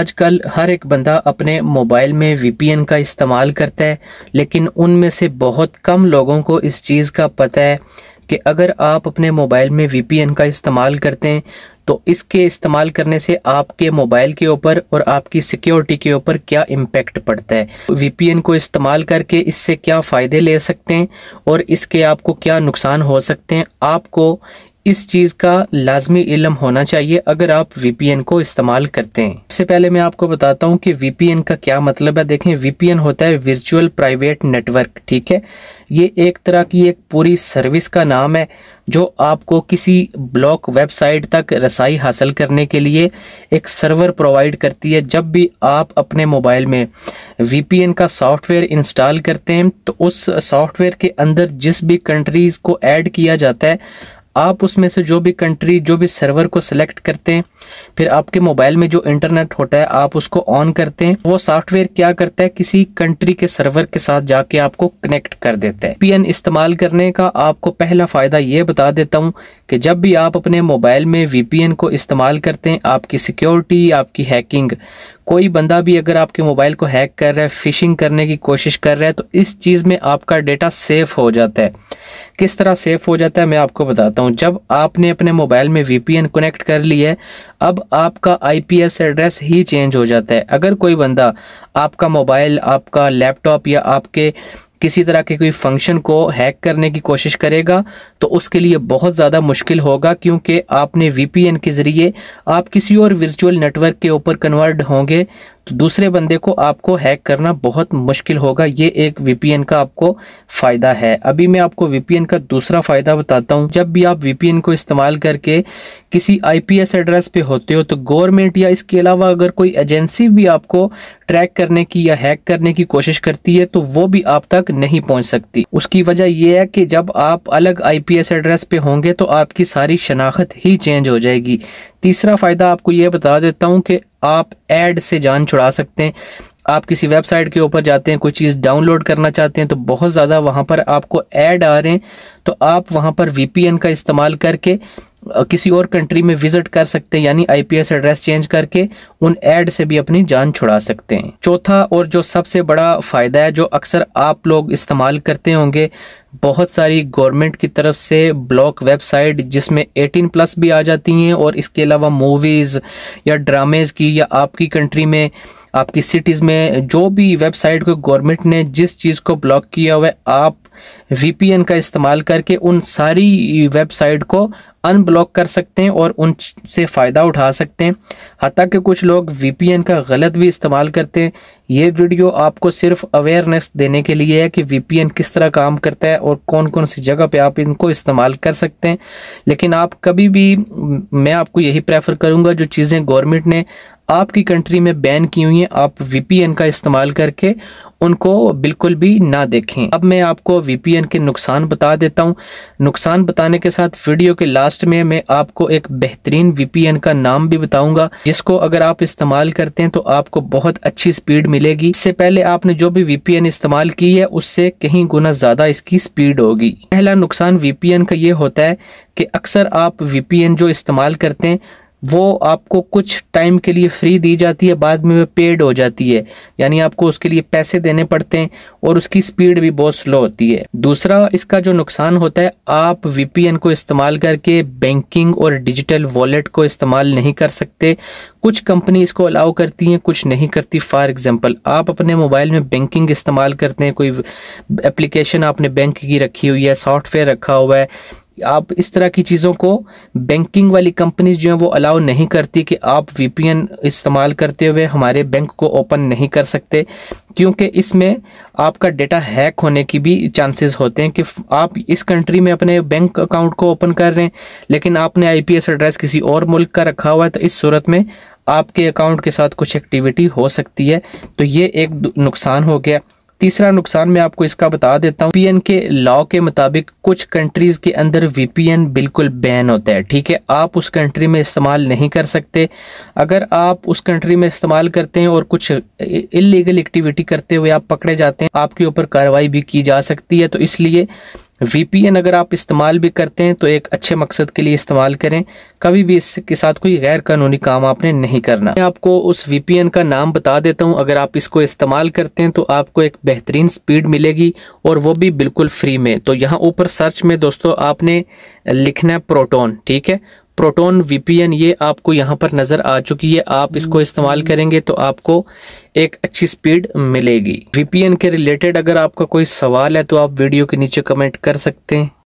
आजकल हर एक बंदा अपने मोबाइल में वीपीएन का इस्तेमाल करता है लेकिन उनमें से बहुत कम लोगों को इस चीज़ का पता है कि अगर आप अपने मोबाइल में वीपीएन का इस्तेमाल करते हैं तो इसके इस्तेमाल करने से आपके मोबाइल के ऊपर और आपकी सिक्योरिटी के ऊपर क्या इम्पेक्ट पड़ता है वीपीएन को इस्तेमाल करके इससे क्या फ़ायदे ले सकते हैं और इसके आपको क्या नुकसान हो सकते हैं आपको इस चीज का लाजमी इलम होना चाहिए अगर आप वीपीएन को इस्तेमाल करते हैं सबसे पहले मैं आपको बताता हूँ कि वीपीएन का क्या मतलब है देखें वीपीएन होता है वर्चुअल प्राइवेट नेटवर्क ठीक है ये एक तरह की एक पूरी सर्विस का नाम है जो आपको किसी ब्लॉक वेबसाइट तक रसाई हासिल करने के लिए एक सर्वर प्रोवाइड करती है जब भी आप अपने मोबाइल में वीपीएन का सॉफ्टवेयर इंस्टॉल करते हैं तो उस सॉफ्टवेयर के अंदर जिस भी कंट्रीज़ को ऐड किया जाता है आप उसमें से जो भी कंट्री जो भी सर्वर को सिलेक्ट करते हैं फिर आपके मोबाइल में जो इंटरनेट होता है आप उसको ऑन करते हैं वो सॉफ्टवेयर क्या करता है किसी कंट्री के सर्वर के साथ जाके आपको कनेक्ट कर देता है पीएन इस्तेमाल करने का आपको पहला फ़ायदा ये बता देता हूँ कि जब भी आप अपने मोबाइल में वीपीएन को इस्तेमाल करते हैं आपकी सिक्योरिटी आपकी हैकिंग कोई बंदा भी अगर आपके मोबाइल को हैक कर रहा है फिशिंग करने की कोशिश कर रहा है तो इस चीज़ में आपका डेटा सेफ हो जाता है किस तरह सेफ हो जाता है मैं आपको बताता हूँ जब आपने अपने मोबाइल में वीपीएन कनेक्ट कर लिया है अब आपका आईपीएस एड्रेस ही चेंज हो जाता है अगर कोई बंदा आपका मोबाइल आपका लैपटॉप या आपके किसी तरह के कोई फंक्शन को हैक करने की कोशिश करेगा तो उसके लिए बहुत ज़्यादा मुश्किल होगा क्योंकि आपने वीपीएन के ज़रिए आप किसी और वर्चुअल नेटवर्क के ऊपर कन्वर्ट होंगे तो दूसरे बंदे को आपको हैक करना बहुत मुश्किल होगा ये एक वीपीएन का आपको फ़ायदा है अभी मैं आपको वीपीएन का दूसरा फ़ायदा बताता हूँ जब भी आप वीपीएन को इस्तेमाल करके किसी आईपीएस एड्रेस पे होते हो तो गवर्नमेंट या इसके अलावा अगर कोई एजेंसी भी आपको ट्रैक करने की या हैक करने की कोशिश करती है तो वो भी आप तक नहीं पहुंच सकती उसकी वजह यह है कि जब आप अलग आईपीएस एड्रेस पे होंगे तो आपकी सारी शनाख्त ही चेंज हो जाएगी तीसरा फ़ायदा आपको यह बता देता हूँ कि आप एड से जान छुड़ा सकते हैं आप किसी वेबसाइट के ऊपर जाते हैं कोई चीज़ डाउनलोड करना चाहते हैं तो बहुत ज़्यादा वहाँ पर आपको ऐड आ रहे हैं तो आप वहाँ पर वीपीएन का इस्तेमाल करके किसी और कंट्री में विजिट कर सकते हैं यानी आईपीएस एड्रेस चेंज करके उन एड से भी अपनी जान छुड़ा सकते हैं चौथा और जो सबसे बड़ा फ़ायदा है जो अक्सर आप लोग इस्तेमाल करते होंगे बहुत सारी गवर्नमेंट की तरफ से ब्लॉक वेबसाइट जिसमें 18 प्लस भी आ जाती हैं और इसके अलावा मूवीज़ या ड्रामेज़ की या आपकी कंट्री में आपकी सिटीज़ में जो भी वेबसाइट को गवर्नमेंट ने जिस चीज़ को ब्लॉक किया हुआ है आप वीपीएन का इस्तेमाल करके उन सारी वेबसाइट को अनब्लॉक कर सकते हैं और उनसे फ़ायदा उठा सकते हैं हती कि कुछ लोग वीपीएन का गलत भी इस्तेमाल करते हैं ये वीडियो आपको सिर्फ अवेयरनेस देने के लिए है कि वीपीएन किस तरह काम करता है और कौन कौन सी जगह पे आप इनको इस्तेमाल कर सकते हैं लेकिन आप कभी भी मैं आपको यही प्रेफर करूँगा जो चीज़ें गवर्नमेंट ने आपकी कंट्री में बैन की हुई है आप वीपीएन का इस्तेमाल करके उनको बिल्कुल भी ना देखें अब मैं आपको वीपीएन के नुकसान बता देता हूं नुकसान बताने के साथ वीडियो के लास्ट में मैं आपको एक बेहतरीन वीपीएन का नाम भी बताऊंगा जिसको अगर आप इस्तेमाल करते हैं तो आपको बहुत अच्छी स्पीड मिलेगी इससे पहले आपने जो भी वीपीएन इस्तेमाल की है उससे कहीं गुना ज्यादा इसकी स्पीड होगी पहला नुकसान वीपीएन का ये होता है कि अक्सर आप वीपीएन जो इस्तेमाल करते हैं वो आपको कुछ टाइम के लिए फ्री दी जाती है बाद में वो पेड हो जाती है यानी आपको उसके लिए पैसे देने पड़ते हैं और उसकी स्पीड भी बहुत स्लो होती है दूसरा इसका जो नुकसान होता है आप वीपीएन को इस्तेमाल करके बैंकिंग और डिजिटल वॉलेट को इस्तेमाल नहीं कर सकते कुछ कंपनी इसको अलाउ करती हैं कुछ नहीं करती फॉर एग्जांपल आप अपने मोबाइल में बैंकिंग इस्तेमाल करते हैं कोई एप्लीकेशन आपने बैंक की रखी हुई है सॉफ्टवेयर रखा हुआ है आप इस तरह की चीज़ों को बैंकिंग वाली कंपनीज जो हैं वो अलाउ नहीं करती कि आप वीपीएन इस्तेमाल करते हुए हमारे बैंक को ओपन नहीं कर सकते क्योंकि इसमें आपका डेटा हैक होने की भी चांसेस होते हैं कि आप इस कंट्री में अपने बैंक अकाउंट को ओपन कर रहे हैं लेकिन आपने आईपीएस एड्रेस किसी और मुल्क का रखा हुआ है तो इस सूरत में आपके अकाउंट के साथ कुछ एक्टिविटी हो सकती है तो ये एक नुकसान हो गया तीसरा नुकसान मैं आपको इसका बता देता हूँ वीपीएन के लॉ के मुताबिक कुछ कंट्रीज के अंदर वीपीएन बिल्कुल बैन होता है ठीक है आप उस कंट्री में इस्तेमाल नहीं कर सकते अगर आप उस कंट्री में इस्तेमाल करते हैं और कुछ इलीगल एक्टिविटी करते हुए आप पकड़े जाते हैं आपके ऊपर कार्रवाई भी की जा सकती है तो इसलिए वीपीएन अगर आप इस्तेमाल भी करते हैं तो एक अच्छे मकसद के लिए इस्तेमाल करें कभी भी इसके साथ कोई गैर कानूनी काम आपने नहीं करना मैं आपको उस वीपीएन का नाम बता देता हूं अगर आप इसको इस्तेमाल करते हैं तो आपको एक बेहतरीन स्पीड मिलेगी और वो भी बिल्कुल फ्री में तो यहाँ ऊपर सर्च में दोस्तों आपने लिखना है प्रोटोन ठीक है प्रोटोन वीपीएन ये आपको यहाँ पर नज़र आ चुकी है आप इसको इस्तेमाल करेंगे तो आपको एक अच्छी स्पीड मिलेगी वीपीएन के रिलेटेड अगर आपका कोई सवाल है तो आप वीडियो के नीचे कमेंट कर सकते हैं